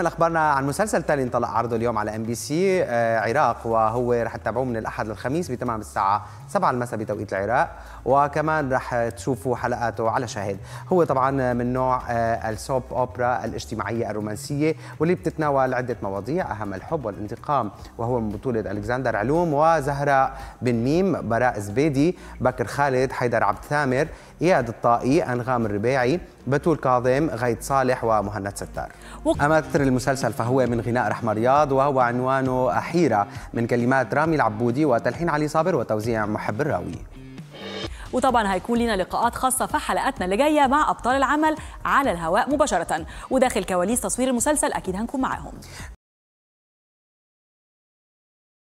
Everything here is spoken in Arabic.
كمل اخبارنا عن مسلسل تالي انطلق عرضه اليوم على ام بي سي آه، عراق وهو رح تتابعوه من الاحد للخميس بتمام الساعه 7 المساء بتوقيت العراق وكمان رح تشوفوا حلقاته على شاهد هو طبعا من نوع آه، السوب اوبرا الاجتماعيه الرومانسيه واللي بتتناول عده مواضيع اهم الحب والانتقام وهو من بطوله الكسندر علوم وزهراء بن ميم براء زبيدي بكر خالد حيدر عبد ثامر اياد الطائي انغام الرباعي بتول كاظم غيد صالح ومهند ستار وك... أما تتر المسلسل فهو من غناء رحمة رياض وهو عنوانه أحيرة من كلمات رامي العبودي وتلحين علي صابر وتوزيع محب الراوي وطبعا هيكون لنا لقاءات خاصه في حلقاتنا اللي جايه مع ابطال العمل على الهواء مباشره وداخل كواليس تصوير المسلسل اكيد هنكون معاهم